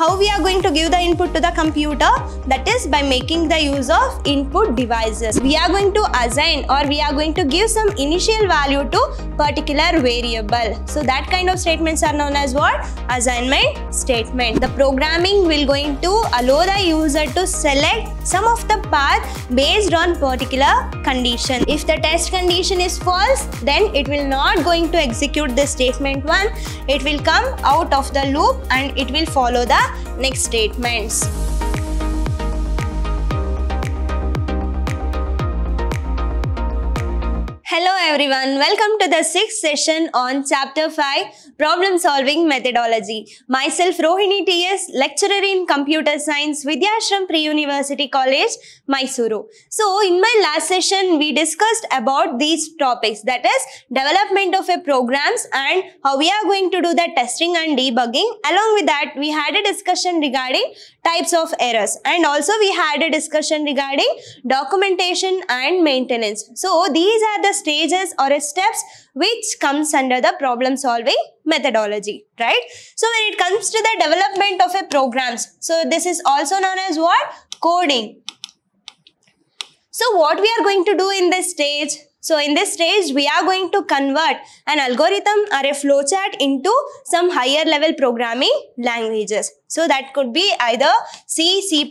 How we are going to give the input to the computer? That is by making the use of input devices. We are going to assign or we are going to give some initial value to particular variable. So that kind of statements are known as what? Assignment statement. The programming will going to allow the user to select some of the path based on particular condition. If the test condition is false, then it will not going to execute this statement one. It will come out of the loop and it will follow the next statements. Hello everyone, welcome to the sixth session on chapter 5 Problem Solving Methodology. Myself Rohini T.S. Lecturer in Computer Science, Vidyashram Pre-University College, Mysuru. So in my last session, we discussed about these topics that is development of a programs and how we are going to do the testing and debugging. Along with that, we had a discussion regarding types of errors and also we had a discussion regarding documentation and maintenance. So these are the stages or steps which comes under the problem solving methodology, right? So when it comes to the development of a programs, so this is also known as what? Coding. So what we are going to do in this stage? So in this stage, we are going to convert an algorithm or a flowchart into some higher level programming languages. So that could be either C, C++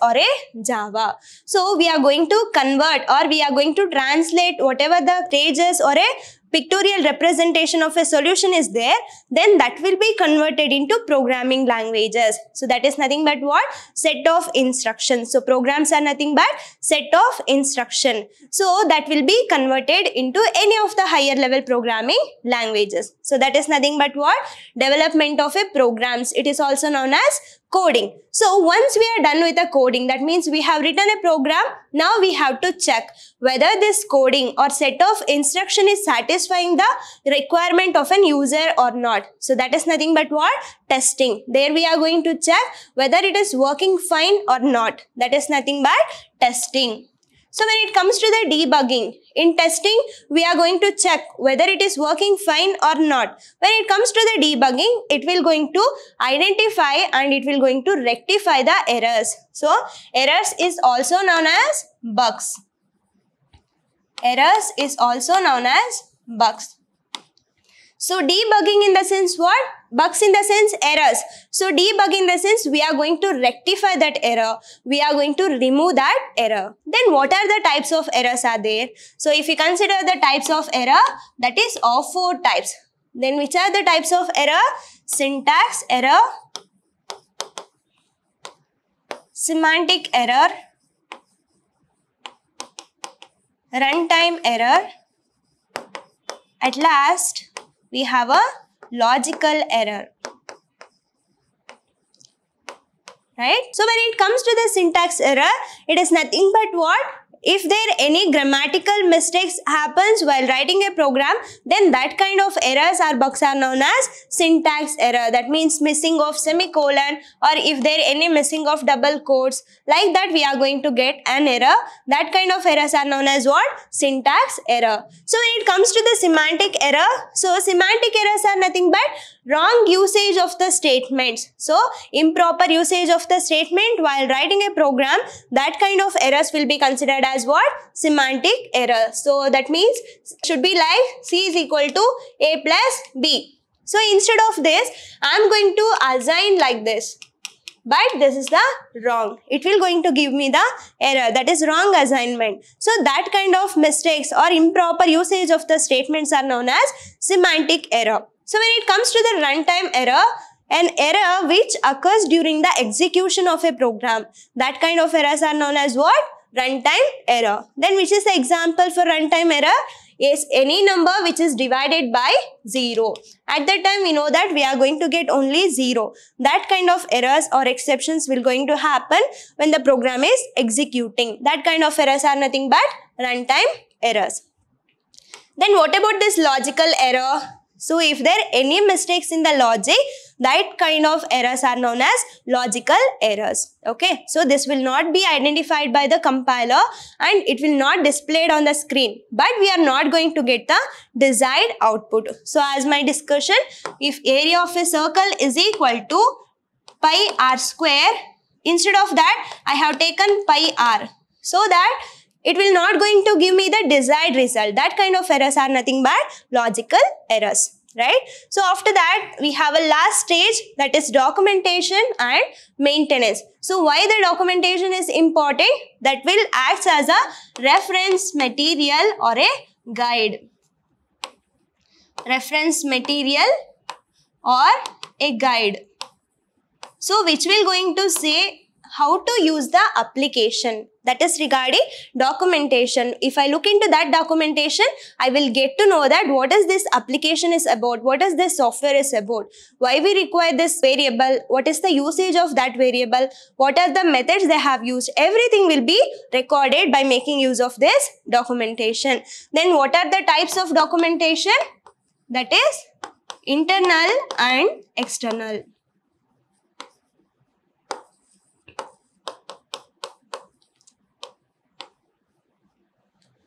or a Java. So we are going to convert or we are going to translate whatever the pages or a pictorial representation of a solution is there, then that will be converted into programming languages. So that is nothing but what? Set of instructions. So programs are nothing but set of instruction. So that will be converted into any of the higher level programming languages. So that is nothing but what? Development of a programs. It is also known as coding. So once we are done with the coding, that means we have written a program. Now we have to check whether this coding or set of instruction is satisfying the requirement of an user or not. So that is nothing but what? Testing. There we are going to check whether it is working fine or not. That is nothing but testing. So when it comes to the debugging, in testing, we are going to check whether it is working fine or not. When it comes to the debugging, it will going to identify and it will going to rectify the errors. So errors is also known as bugs. Errors is also known as bugs. So debugging in the sense what? Bugs in the sense errors. So debug in the sense we are going to rectify that error. We are going to remove that error. Then what are the types of errors are there? So if we consider the types of error, that is of four types. Then which are the types of error? Syntax error, semantic error, runtime error, at last we have a logical error. Right? So when it comes to the syntax error, it is nothing but what? if there any grammatical mistakes happens while writing a program, then that kind of errors or bugs are known as syntax error. That means missing of semicolon or if there any missing of double quotes. Like that we are going to get an error. That kind of errors are known as what? Syntax error. So when it comes to the semantic error, so semantic errors are nothing but wrong usage of the statements. So, improper usage of the statement while writing a program, that kind of errors will be considered as what? Semantic error. So, that means should be like C is equal to A plus B. So, instead of this, I am going to assign like this. But this is the wrong. It will going to give me the error. That is wrong assignment. So, that kind of mistakes or improper usage of the statements are known as semantic error. So when it comes to the runtime error, an error which occurs during the execution of a program, that kind of errors are known as what? Runtime error. Then which is the example for runtime error? is any number which is divided by 0. At that time, we know that we are going to get only 0. That kind of errors or exceptions will going to happen when the program is executing. That kind of errors are nothing but runtime errors. Then what about this logical error, so if there are any mistakes in the logic, that kind of errors are known as logical errors. Okay. So this will not be identified by the compiler and it will not displayed on the screen. But we are not going to get the desired output. So as my discussion, if area of a circle is equal to pi r square, instead of that, I have taken pi r. So that it will not going to give me the desired result. That kind of errors are nothing but logical errors, right? So after that, we have a last stage that is documentation and maintenance. So why the documentation is important? That will act as a reference material or a guide. Reference material or a guide. So which will going to say how to use the application that is regarding documentation. If I look into that documentation, I will get to know that what is this application is about, what is this software is about, why we require this variable, what is the usage of that variable, what are the methods they have used. Everything will be recorded by making use of this documentation. Then what are the types of documentation? That is internal and external.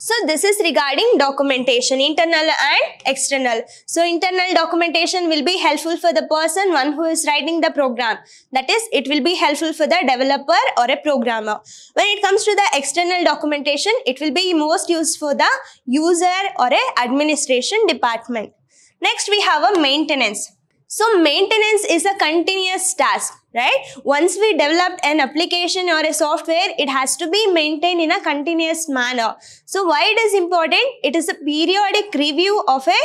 So this is regarding documentation, internal and external. So internal documentation will be helpful for the person, one who is writing the program. That is, it will be helpful for the developer or a programmer. When it comes to the external documentation, it will be most used for the user or a administration department. Next, we have a maintenance. So maintenance is a continuous task right? Once we developed an application or a software, it has to be maintained in a continuous manner. So why it is important? It is a periodic review of a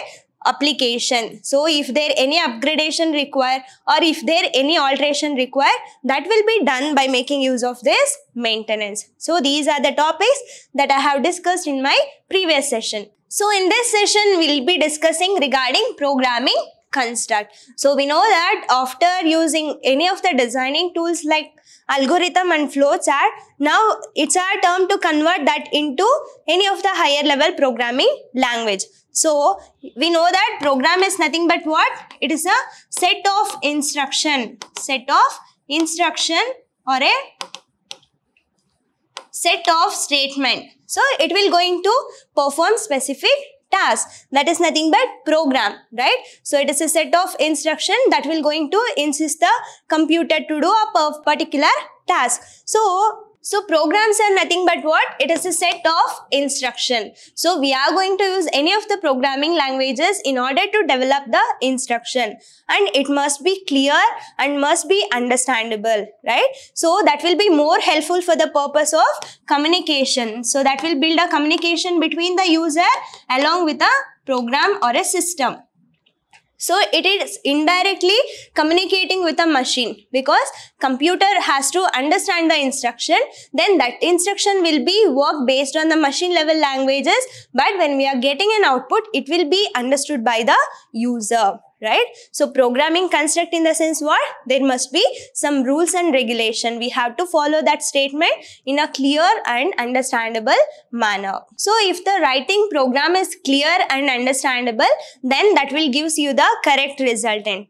application. So if there any upgradation require or if there any alteration require, that will be done by making use of this maintenance. So these are the topics that I have discussed in my previous session. So in this session, we'll be discussing regarding programming construct. So we know that after using any of the designing tools like algorithm and flowchart, now it's our term to convert that into any of the higher level programming language. So we know that program is nothing but what? It is a set of instruction, set of instruction or a set of statement. So it will going to perform specific task. That is nothing but program, right? So it is a set of instruction that will going to insist the computer to do a particular task. So so programs are nothing but what? It is a set of instruction. So we are going to use any of the programming languages in order to develop the instruction. And it must be clear and must be understandable, right? So that will be more helpful for the purpose of communication. So that will build a communication between the user along with a program or a system. So it is indirectly communicating with a machine because computer has to understand the instruction. Then that instruction will be work based on the machine level languages. But when we are getting an output, it will be understood by the user right? So programming construct in the sense what? There must be some rules and regulation. We have to follow that statement in a clear and understandable manner. So if the writing program is clear and understandable, then that will gives you the correct resultant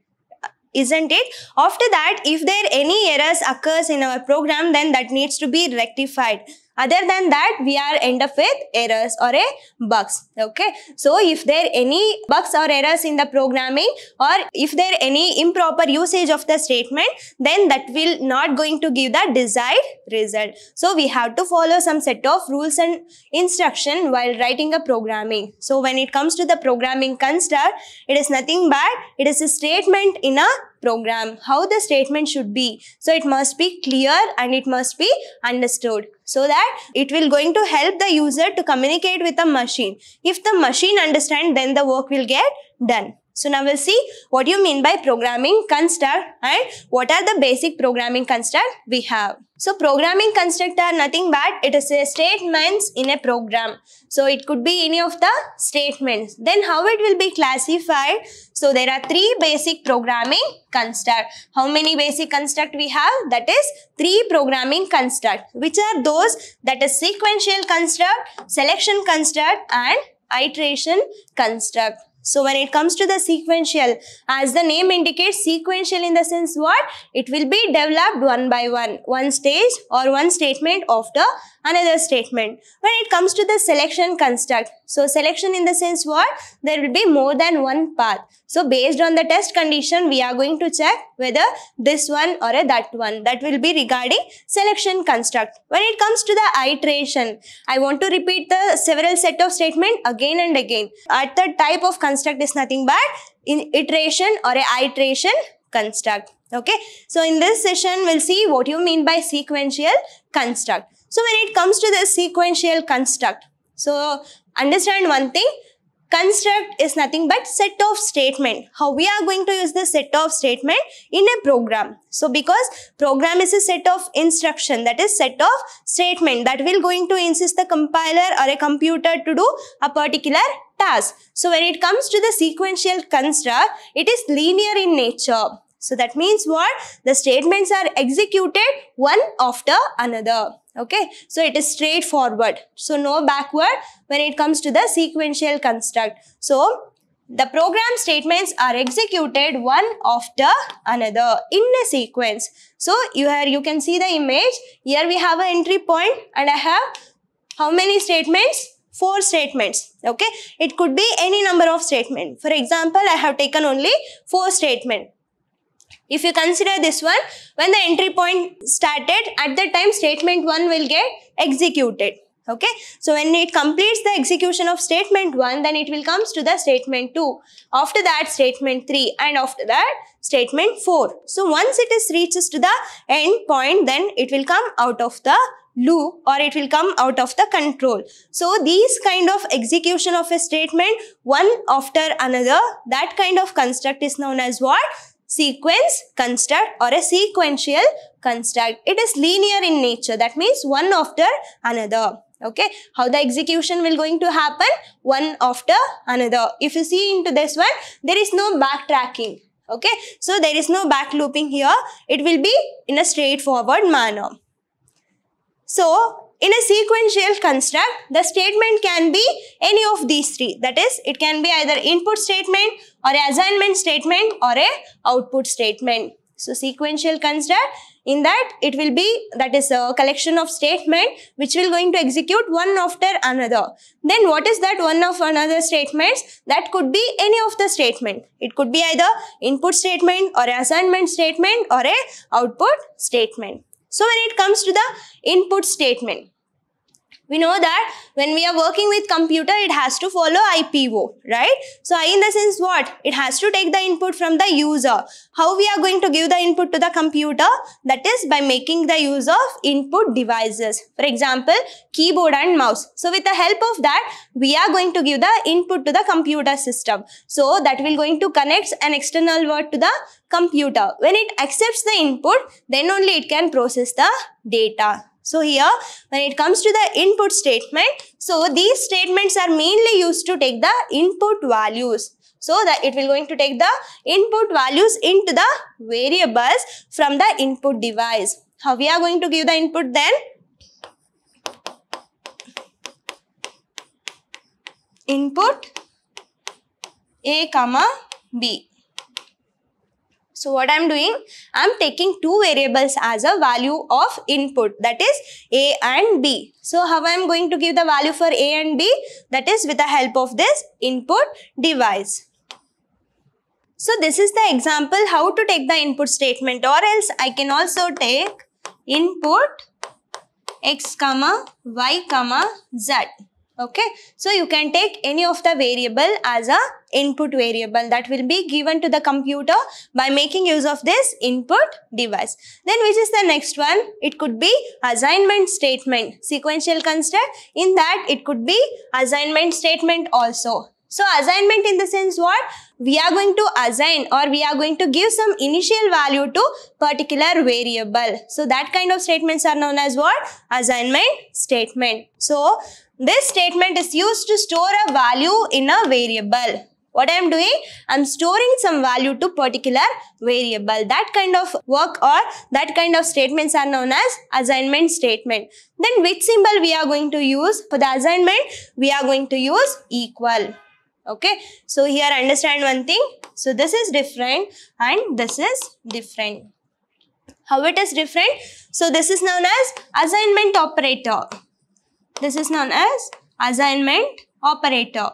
isn't it? After that, if there any errors occurs in our program, then that needs to be rectified. Other than that, we are end up with errors or a bugs. Okay. So if there any bugs or errors in the programming or if there any improper usage of the statement, then that will not going to give the desired result. So we have to follow some set of rules and instruction while writing a programming. So when it comes to the programming construct, it is nothing but it is a statement in a program. How the statement should be. So it must be clear and it must be understood so that it will going to help the user to communicate with the machine. If the machine understand, then the work will get done. So now we'll see what you mean by programming construct and what are the basic programming construct we have. So programming construct are nothing but it is a statements in a program. So it could be any of the statements. Then how it will be classified? So there are three basic programming construct. How many basic construct we have? That is three programming construct. Which are those? That is sequential construct, selection construct and iteration construct. So when it comes to the sequential, as the name indicates, sequential in the sense what? It will be developed one by one, one stage or one statement after another statement. When it comes to the selection construct, so selection in the sense what? There will be more than one path. So based on the test condition, we are going to check whether this one or that one. That will be regarding selection construct. When it comes to the iteration, I want to repeat the several set of statement again and again. At the type of construct is nothing but in iteration or a iteration construct. Okay. So in this session, we'll see what you mean by sequential construct. So when it comes to the sequential construct, so understand one thing, construct is nothing but set of statement how we are going to use the set of statement in a program so because program is a set of instruction that is set of statement that will going to insist the compiler or a computer to do a particular task. So when it comes to the sequential construct, it is linear in nature. So that means what? The statements are executed one after another. Okay, so it is straightforward. So no backward when it comes to the sequential construct. So the program statements are executed one after another in a sequence. So here you can see the image. Here we have an entry point and I have how many statements? four statements. Okay, it could be any number of statement. For example, I have taken only four statement. If you consider this one, when the entry point started, at the time statement 1 will get executed. Okay, so when it completes the execution of statement 1, then it will comes to the statement 2. After that, statement 3 and after that, statement 4. So once it is reaches to the end point, then it will come out of the loop or it will come out of the control. So these kind of execution of a statement one after another that kind of construct is known as what? Sequence construct or a sequential construct. It is linear in nature that means one after another okay how the execution will going to happen one after another if you see into this one there is no backtracking okay so there is no back looping here it will be in a straightforward manner so, in a sequential construct, the statement can be any of these three. That is, it can be either input statement or assignment statement or a output statement. So, sequential construct in that it will be that is a uh, collection of statement which will going to execute one after another then what is that one of another statements that could be any of the statement it could be either input statement or assignment statement or a output statement so when it comes to the input statement, we know that when we are working with computer, it has to follow IPO, right? So I in the sense what? It has to take the input from the user. How we are going to give the input to the computer? That is by making the use of input devices. For example, keyboard and mouse. So with the help of that, we are going to give the input to the computer system. So that will going to connect an external word to the computer. When it accepts the input, then only it can process the data. So here when it comes to the input statement, so these statements are mainly used to take the input values. So that it will going to take the input values into the variables from the input device. How we are going to give the input then? Input A comma B. So what I'm doing, I'm taking two variables as a value of input that is A and B. So how I'm going to give the value for A and B that is with the help of this input device. So this is the example how to take the input statement or else I can also take input x comma y comma z. Okay, so you can take any of the variable as a input variable that will be given to the computer by making use of this input device. Then which is the next one? It could be assignment statement, sequential construct. In that it could be assignment statement also. So assignment in the sense what? We are going to assign or we are going to give some initial value to particular variable. So that kind of statements are known as what? Assignment statement. So this statement is used to store a value in a variable. What I am doing? I am storing some value to particular variable. That kind of work or that kind of statements are known as assignment statement. Then which symbol we are going to use? For the assignment, we are going to use equal. Okay. So here understand one thing. So this is different and this is different. How it is different? So this is known as assignment operator. This is known as assignment operator.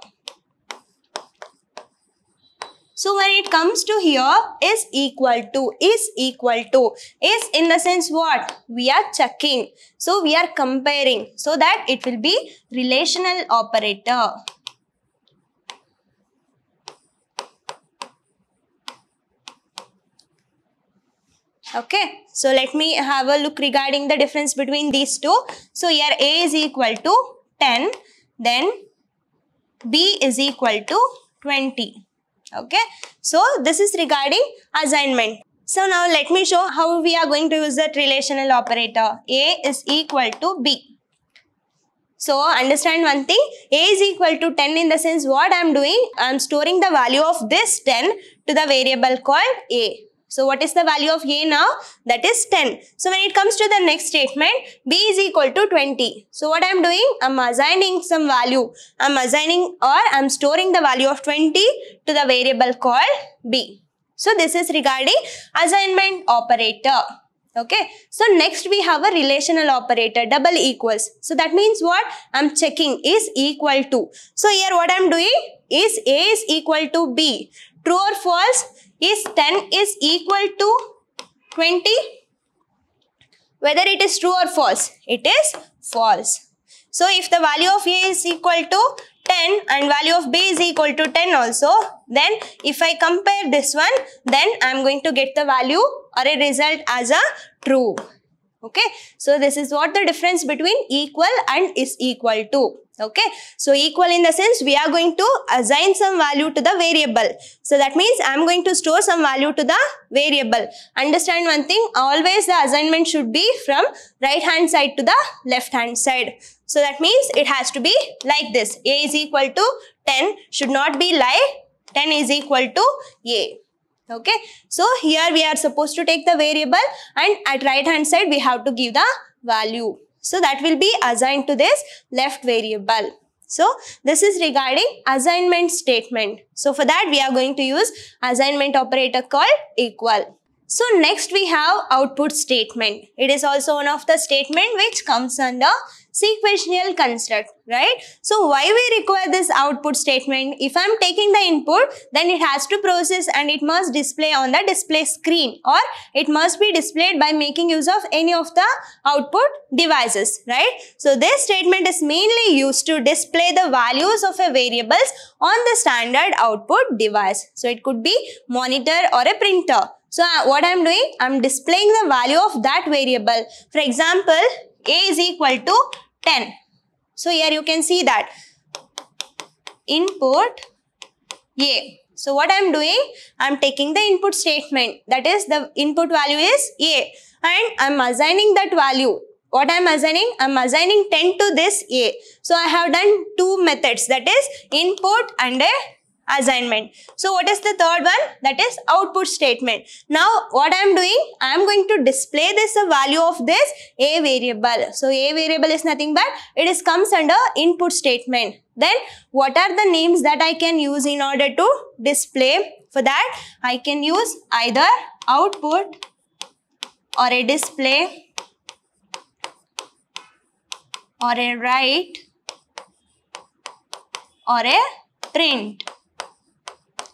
So when it comes to here is equal to, is equal to, is in the sense what? We are checking. So we are comparing so that it will be relational operator. Okay, so let me have a look regarding the difference between these two. So here A is equal to 10, then B is equal to 20. Okay, so this is regarding assignment. So now let me show how we are going to use that relational operator. A is equal to B. So understand one thing, A is equal to 10 in the sense what I am doing, I am storing the value of this 10 to the variable called A. So what is the value of A now? That is 10. So when it comes to the next statement, B is equal to 20. So what I am doing? I am assigning some value. I am assigning or I am storing the value of 20 to the variable called B. So this is regarding assignment operator. Okay. So next we have a relational operator double equals. So that means what? I'm checking is equal to. So here what I'm doing is A is equal to B. True or false? Is 10 is equal to 20? Whether it is true or false? It is false. So if the value of A is equal to 10 and value of B is equal to 10 also, then if I compare this one, then I am going to get the value or a result as a true. Okay. So this is what the difference between equal and is equal to. Okay. So equal in the sense we are going to assign some value to the variable. So that means I am going to store some value to the variable. Understand one thing always the assignment should be from right hand side to the left hand side. So that means it has to be like this. A is equal to 10 should not be like 10 is equal to A okay so here we are supposed to take the variable and at right hand side we have to give the value so that will be assigned to this left variable so this is regarding assignment statement so for that we are going to use assignment operator called equal so next we have output statement. It is also one of the statement which comes under sequential construct, right? So why we require this output statement? If I'm taking the input, then it has to process and it must display on the display screen or it must be displayed by making use of any of the output devices, right? So this statement is mainly used to display the values of a variables on the standard output device. So it could be monitor or a printer. So uh, what I'm doing? I'm displaying the value of that variable. For example, a is equal to 10. So here you can see that input a. So what I'm doing? I'm taking the input statement that is the input value is a and I'm assigning that value what I'm assigning? I'm assigning 10 to this A. So I have done two methods that is input and a assignment. So what is the third one? That is output statement. Now what I am doing? I am going to display this value of this A variable. So A variable is nothing but it is comes under input statement. Then what are the names that I can use in order to display? For that I can use either output or a display or a write or a print.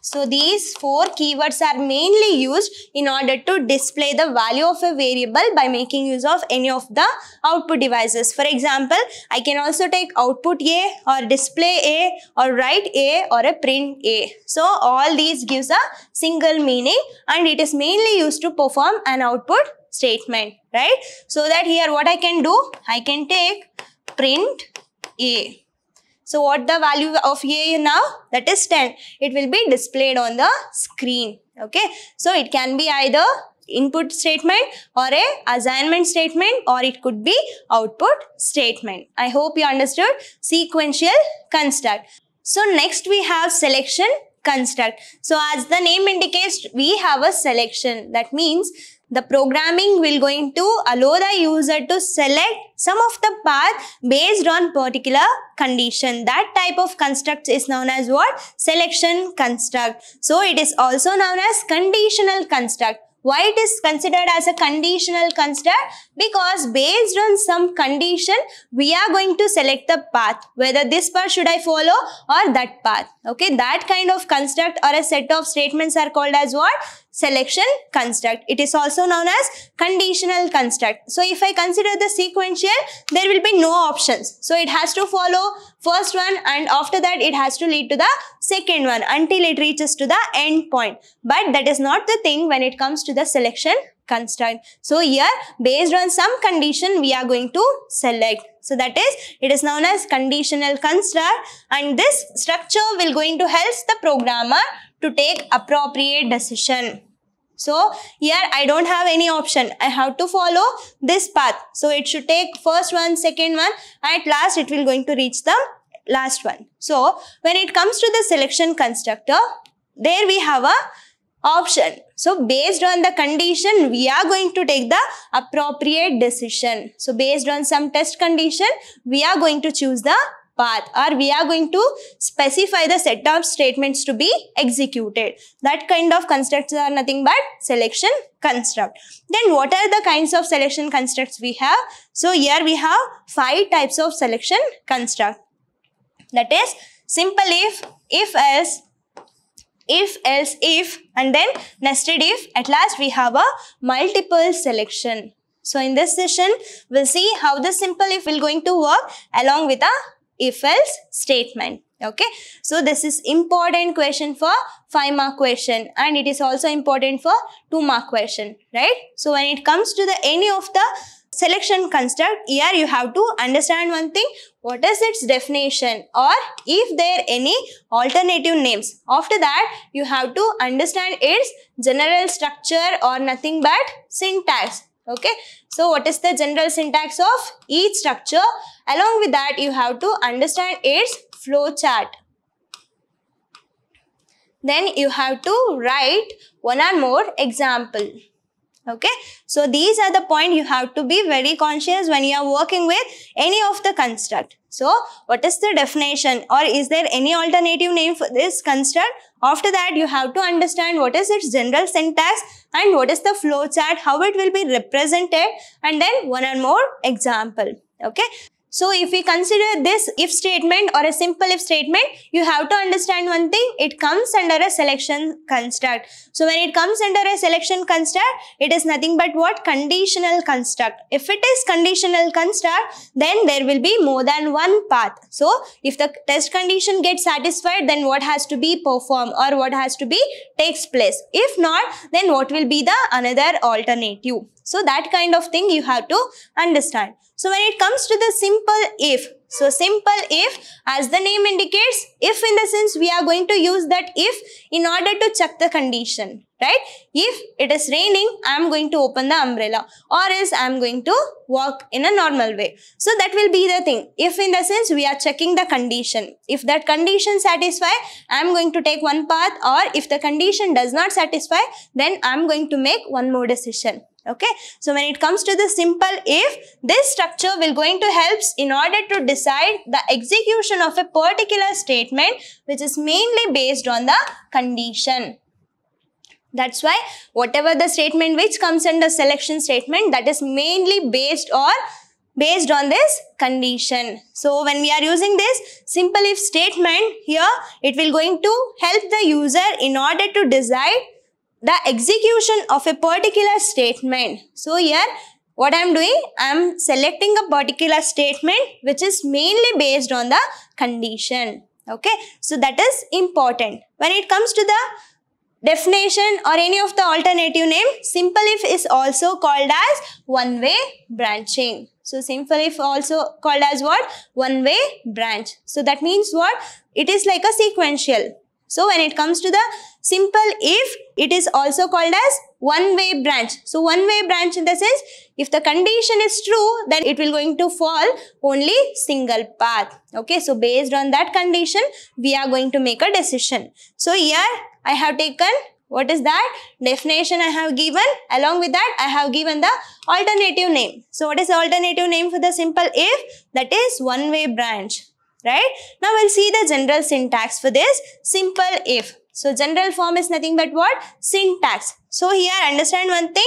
So these four keywords are mainly used in order to display the value of a variable by making use of any of the output devices. For example, I can also take output A or display A or write A or a print A. So all these gives a single meaning and it is mainly used to perform an output statement, right? So that here what I can do, I can take print A so what the value of A now? That is 10. It will be displayed on the screen. Okay. So it can be either input statement or a assignment statement or it could be output statement. I hope you understood sequential construct. So next we have selection construct. So as the name indicates, we have a selection. That means the programming will going to allow the user to select some of the path based on particular condition. That type of construct is known as what? Selection construct. So it is also known as conditional construct. Why it is considered as a conditional construct? Because based on some condition, we are going to select the path. Whether this path should I follow or that path. Okay, that kind of construct or a set of statements are called as what? selection construct. It is also known as conditional construct. So if I consider the sequential, there will be no options. So it has to follow first one and after that it has to lead to the second one until it reaches to the end point. But that is not the thing when it comes to the selection construct. So here based on some condition we are going to select. So that is, it is known as conditional construct and this structure will going to help the programmer to take appropriate decision. So here I don't have any option. I have to follow this path. So it should take first one, second one. At last it will going to reach the last one. So when it comes to the selection constructor, there we have a option. So based on the condition, we are going to take the appropriate decision. So based on some test condition, we are going to choose the path or we are going to specify the set of statements to be executed. That kind of constructs are nothing but selection construct. Then what are the kinds of selection constructs we have? So here we have five types of selection construct. That is simple if, if else, if else if and then nested if at last we have a multiple selection so in this session we'll see how the simple if will going to work along with a if else statement. Okay, so this is important question for 5 mark question and it is also important for 2 mark question, right? So when it comes to the any of the selection construct, here you have to understand one thing, what is its definition or if there any alternative names. After that, you have to understand its general structure or nothing but syntax Okay. So what is the general syntax of each structure? Along with that, you have to understand its flow chart. Then you have to write one or more example. Okay, so these are the point you have to be very conscious when you are working with any of the construct. So what is the definition or is there any alternative name for this construct? After that, you have to understand what is its general syntax and what is the flow chart, how it will be represented and then one or more example. Okay. So if we consider this if statement or a simple if statement, you have to understand one thing, it comes under a selection construct. So when it comes under a selection construct, it is nothing but what conditional construct. If it is conditional construct, then there will be more than one path. So if the test condition gets satisfied, then what has to be performed or what has to be takes place. If not, then what will be the another alternative. So that kind of thing you have to understand. So when it comes to the simple if, so simple if as the name indicates, if in the sense we are going to use that if in order to check the condition, right? If it is raining, I am going to open the umbrella or else I am going to walk in a normal way. So that will be the thing. If in the sense we are checking the condition, if that condition satisfy, I am going to take one path or if the condition does not satisfy, then I am going to make one more decision okay so when it comes to the simple if this structure will going to helps in order to decide the execution of a particular statement which is mainly based on the condition that's why whatever the statement which comes in the selection statement that is mainly based or based on this condition. So when we are using this simple if statement here, it will going to help the user in order to decide the execution of a particular statement. So here what I am doing, I am selecting a particular statement which is mainly based on the condition. Okay, so that is important. When it comes to the definition or any of the alternative name, simple if is also called as one-way branching. So simple if also called as what? One-way branch. So that means what? It is like a sequential. So when it comes to the simple if, it is also called as one-way branch. So one-way branch in the sense, if the condition is true, then it will going to fall only single path. Okay, so based on that condition, we are going to make a decision. So here I have taken what is that? Definition I have given. Along with that, I have given the alternative name. So what is the alternative name for the simple if? That is one-way branch right? Now we'll see the general syntax for this simple if. So general form is nothing but what? Syntax. So here understand one thing,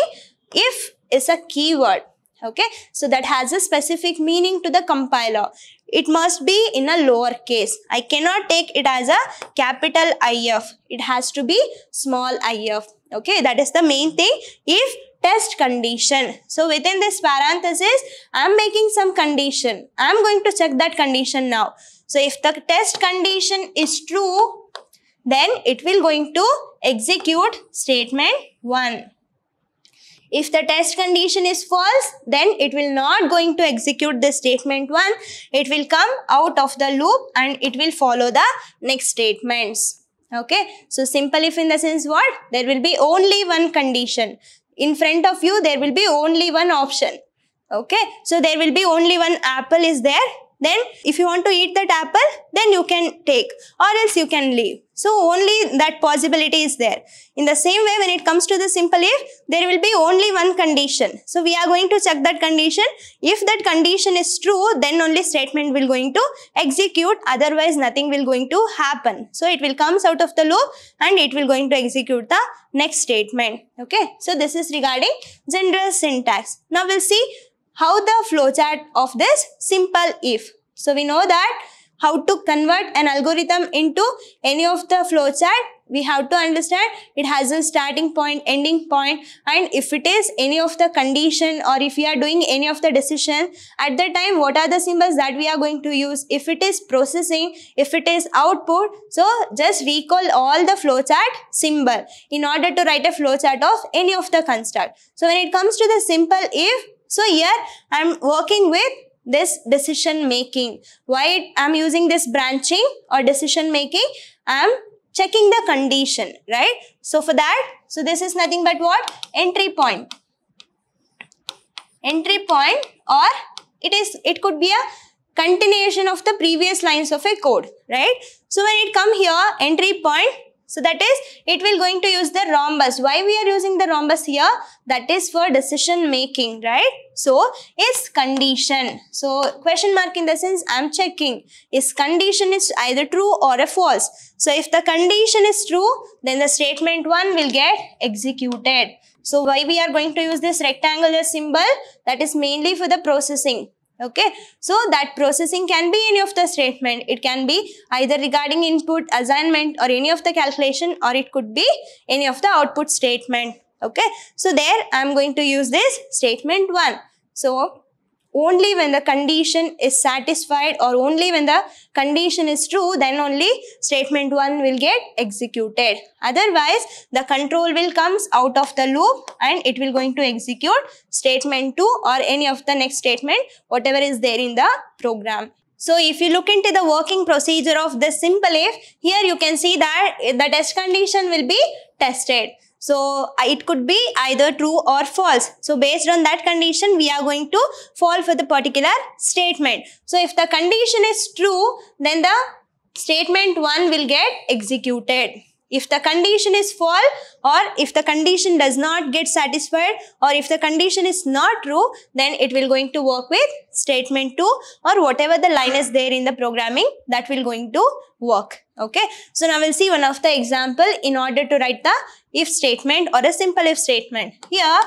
if is a keyword, okay? So that has a specific meaning to the compiler. It must be in a lower case. I cannot take it as a capital IF. It has to be small IF. Okay, that is the main thing. If test condition. So within this parenthesis, I'm making some condition. I'm going to check that condition now. So if the test condition is true, then it will going to execute statement 1. If the test condition is false, then it will not going to execute the statement 1. It will come out of the loop and it will follow the next statements. Okay, so simple if in the sense what? There will be only one condition in front of you there will be only one option okay so there will be only one apple is there then if you want to eat that apple, then you can take or else you can leave. So only that possibility is there. In the same way, when it comes to the simple if, there will be only one condition. So we are going to check that condition. If that condition is true, then only statement will going to execute. Otherwise, nothing will going to happen. So it will comes out of the loop and it will going to execute the next statement. Okay. So this is regarding general syntax. Now we'll see how the flowchart of this simple if. So we know that how to convert an algorithm into any of the flowchart. We have to understand it has a starting point, ending point and if it is any of the condition or if we are doing any of the decision at the time what are the symbols that we are going to use. If it is processing, if it is output. So just recall all the flowchart symbol in order to write a flowchart of any of the construct. So when it comes to the simple if so here I'm working with this decision making. Why I'm using this branching or decision making? I'm checking the condition, right? So for that, so this is nothing but what? Entry point. Entry point or it is, it could be a continuation of the previous lines of a code, right? So when it come here, entry point, so that is, it will going to use the rhombus. Why we are using the rhombus here? That is for decision making, right? So, is condition. So, question mark in the sense I am checking. Is condition is either true or a false. So, if the condition is true, then the statement 1 will get executed. So, why we are going to use this rectangular symbol? That is mainly for the processing okay so that processing can be any of the statement it can be either regarding input assignment or any of the calculation or it could be any of the output statement okay so there i'm going to use this statement one so only when the condition is satisfied or only when the condition is true, then only statement 1 will get executed. Otherwise, the control will comes out of the loop and it will going to execute statement 2 or any of the next statement, whatever is there in the program. So if you look into the working procedure of this simple if, here you can see that the test condition will be tested. So uh, it could be either true or false. So based on that condition, we are going to fall for the particular statement. So if the condition is true, then the statement 1 will get executed. If the condition is false or if the condition does not get satisfied or if the condition is not true, then it will going to work with statement 2 or whatever the line is there in the programming that will going to work. Okay, so now we'll see one of the example in order to write the if statement or a simple if statement. Here,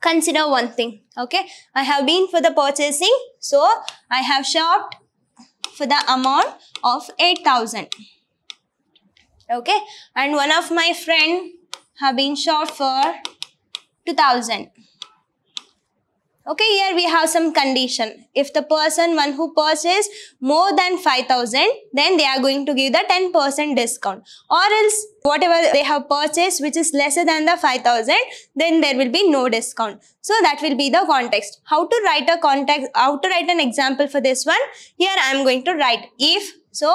consider one thing. Okay, I have been for the purchasing. So, I have shopped for the amount of 8000. Okay, and one of my friend have been shopped for 2000. Okay, here we have some condition. If the person, one who purchases more than 5000, then they are going to give the 10% discount. Or else, whatever they have purchased which is lesser than the 5000, then there will be no discount. So that will be the context. How to write a context, how to write an example for this one? Here I am going to write if so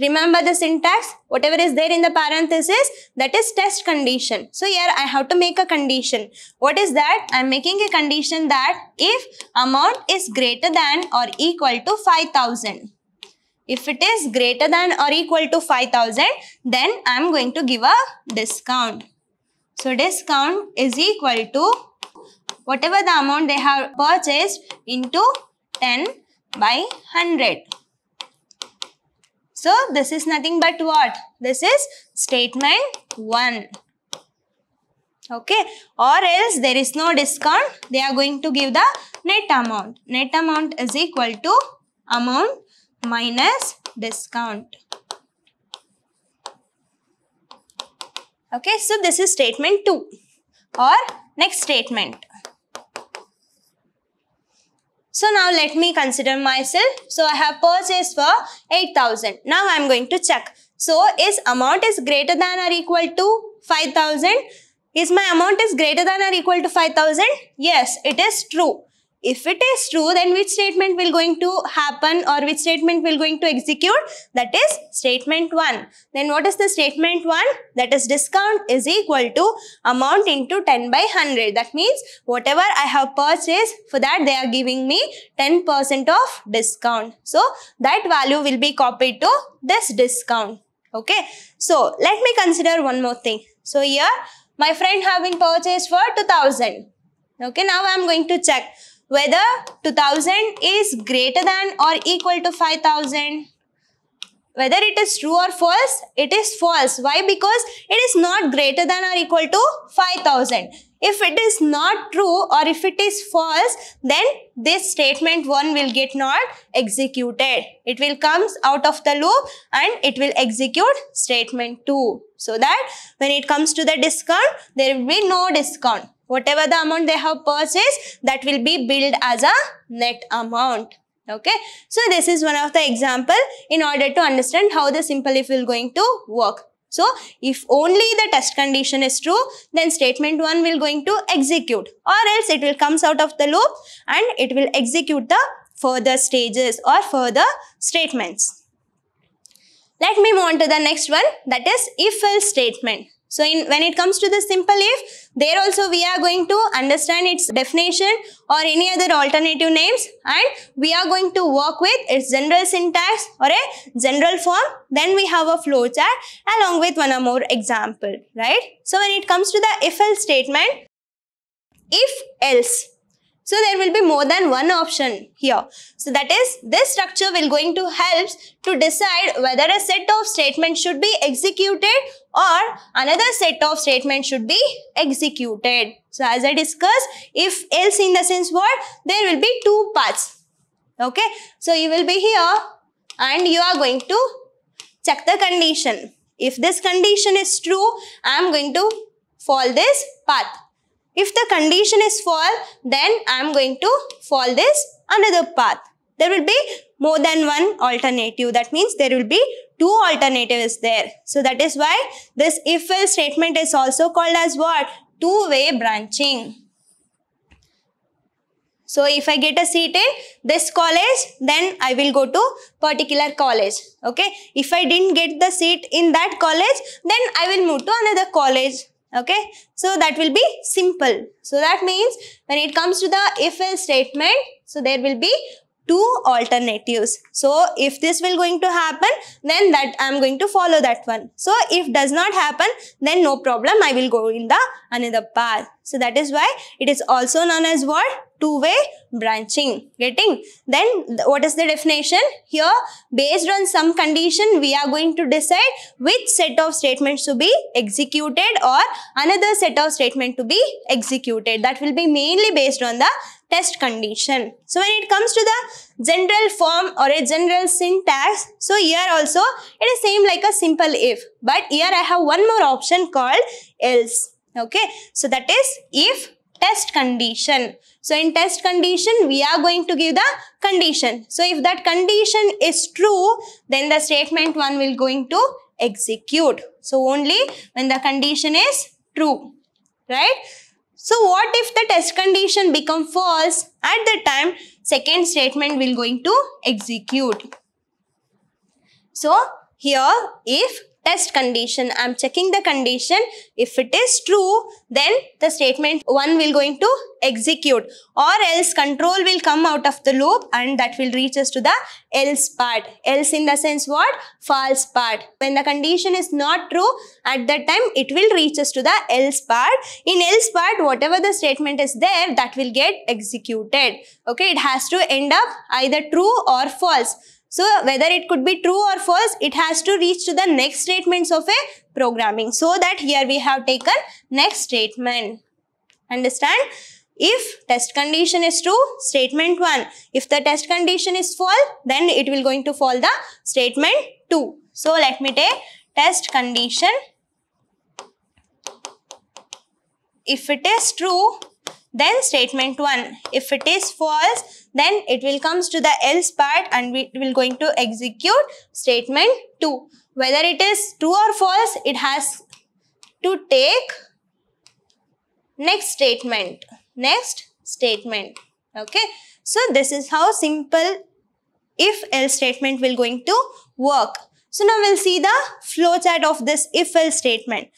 remember the syntax, whatever is there in the parenthesis, that is test condition. So here I have to make a condition. What is that? I am making a condition that if amount is greater than or equal to 5000. If it is greater than or equal to 5000, then I am going to give a discount. So discount is equal to whatever the amount they have purchased into 10 by 100. So, this is nothing but what? This is statement 1. Okay. Or else there is no discount. They are going to give the net amount. Net amount is equal to amount minus discount. Okay. So, this is statement 2. Or next statement. So now let me consider myself. So I have purchased for 8000. Now I am going to check. So is amount is greater than or equal to 5000? Is my amount is greater than or equal to 5000? Yes, it is true. If it is true, then which statement will going to happen or which statement will going to execute? That is statement 1. Then what is the statement 1? That is discount is equal to amount into 10 by 100. That means whatever I have purchased, for that they are giving me 10% of discount. So that value will be copied to this discount. Okay. So let me consider one more thing. So here my friend have been purchased for 2000. Okay. Now I am going to check whether 2000 is greater than or equal to 5000 whether it is true or false it is false why because it is not greater than or equal to 5000 if it is not true or if it is false then this statement 1 will get not executed it will comes out of the loop and it will execute statement 2 so that when it comes to the discount there will be no discount Whatever the amount they have purchased, that will be billed as a net amount. Okay. So, this is one of the example in order to understand how the simple if will going to work. So, if only the test condition is true, then statement 1 will going to execute or else it will comes out of the loop and it will execute the further stages or further statements. Let me move on to the next one that is if else statement. So in, when it comes to the simple if, there also we are going to understand its definition or any other alternative names and we are going to work with its general syntax or a general form. Then we have a flowchart along with one or more example, right? So when it comes to the if else statement, if else so there will be more than one option here. So that is this structure will going to help to decide whether a set of statements should be executed or another set of statements should be executed. So as I discussed, if else in the sense word, there will be two paths. Okay. So you will be here and you are going to check the condition. If this condition is true, I am going to follow this path. If the condition is fall, then I am going to fall this another path. There will be more than one alternative. That means there will be two alternatives there. So that is why this if-else statement is also called as what? Two-way branching. So if I get a seat in this college, then I will go to particular college. Okay. If I didn't get the seat in that college, then I will move to another college okay so that will be simple so that means when it comes to the if else statement so there will be two alternatives. So if this will going to happen, then that I am going to follow that one. So if does not happen, then no problem. I will go in the another path. So that is why it is also known as what? Two-way branching. Getting? Then what is the definition? Here, based on some condition, we are going to decide which set of statements to be executed or another set of statement to be executed. That will be mainly based on the test condition. So when it comes to the general form or a general syntax, so here also it is same like a simple if. But here I have one more option called else. Okay. So that is if test condition. So in test condition, we are going to give the condition. So if that condition is true, then the statement 1 will going to execute. So only when the condition is true, right? So what if the test condition become false? At the time, second statement will going to execute. So here if test condition. I'm checking the condition. If it is true, then the statement 1 will going to execute or else control will come out of the loop and that will reach us to the else part. Else in the sense what? False part. When the condition is not true, at that time it will reach us to the else part. In else part, whatever the statement is there, that will get executed. Okay, it has to end up either true or false. So whether it could be true or false, it has to reach to the next statements of a programming. So that here we have taken next statement. Understand? If test condition is true, statement 1. If the test condition is false, then it will going to fall the statement 2. So let me take test condition. If it is true, then statement 1, if it is false, then it will comes to the else part and we will going to execute statement 2. Whether it is true or false, it has to take next statement. Next statement. Okay. So, this is how simple if else statement will going to work. So, now we'll see the flowchart of this if else statement.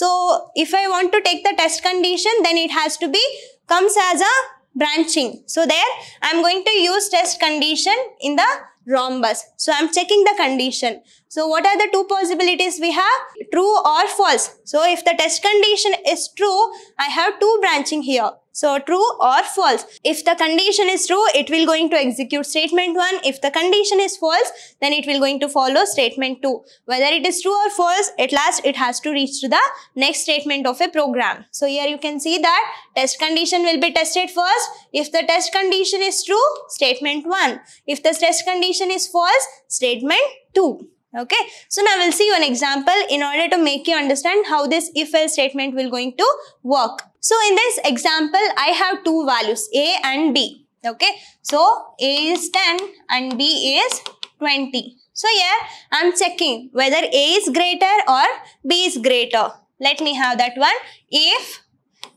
So if I want to take the test condition, then it has to be comes as a branching. So there I'm going to use test condition in the rhombus. So I'm checking the condition. So what are the two possibilities we have? True or false. So if the test condition is true, I have two branching here. So true or false. If the condition is true, it will going to execute statement 1. If the condition is false, then it will going to follow statement 2. Whether it is true or false, at last it has to reach to the next statement of a program. So here you can see that test condition will be tested first. If the test condition is true, statement 1. If the test condition is false, statement 2. Okay. So now we'll see one example in order to make you understand how this if-else statement will going to work. So in this example, I have two values A and B. Okay. So A is 10 and B is 20. So here I'm checking whether A is greater or B is greater. Let me have that one. If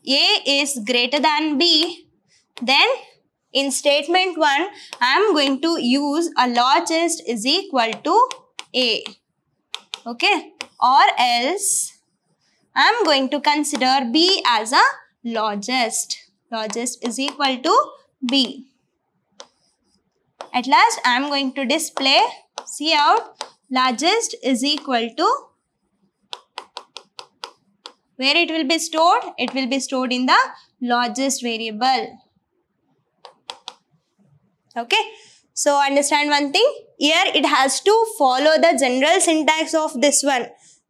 A is greater than B, then in statement 1, I am going to use a largest is equal to a. Okay. Or else I am going to consider B as a largest. Largest is equal to B. At last I am going to display see out largest is equal to where it will be stored? It will be stored in the largest variable. Okay. So understand one thing. Here it has to follow the general syntax of this one.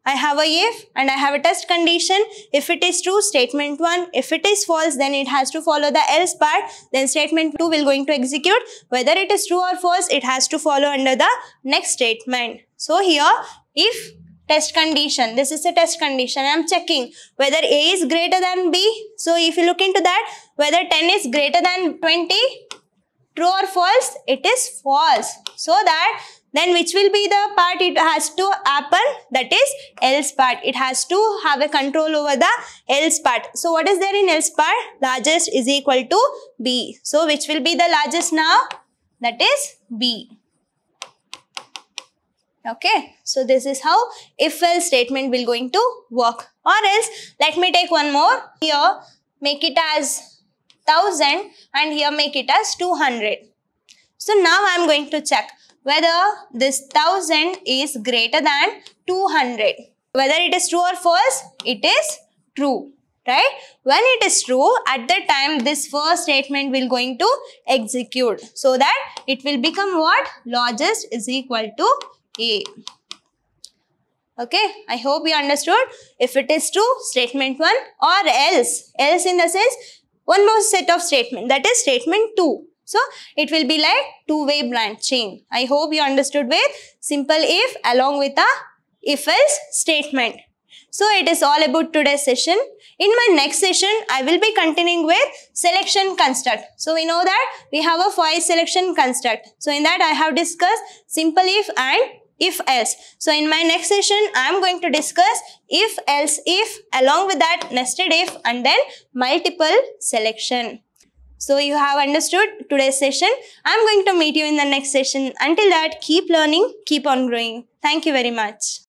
I have a if and I have a test condition. If it is true, statement 1. If it is false, then it has to follow the else part. Then statement 2 will going to execute. Whether it is true or false, it has to follow under the next statement. So here, if test condition. This is a test condition. I am checking whether A is greater than B. So if you look into that, whether 10 is greater than 20, True or false? It is false. So that then which will be the part it has to happen that is else part it has to have a control over the else part so what is there in else part largest is equal to b so which will be the largest now that is b okay so this is how if else statement will going to work or else let me take one more here make it as 1000 and here make it as 200. So now I am going to check whether this 1000 is greater than 200. Whether it is true or false, it is true, right? When it is true, at the time this first statement will going to execute so that it will become what? Largest is equal to A. Okay, I hope you understood. If it is true, statement 1 or else. Else in the sense, one more set of statement that is statement 2. So, it will be like two-way branch chain. I hope you understood with simple if along with a if-else statement. So, it is all about today's session. In my next session, I will be continuing with selection construct. So, we know that we have a for selection construct. So, in that I have discussed simple if and if else. So in my next session, I'm going to discuss if else if along with that nested if and then multiple selection. So you have understood today's session. I'm going to meet you in the next session. Until that, keep learning, keep on growing. Thank you very much.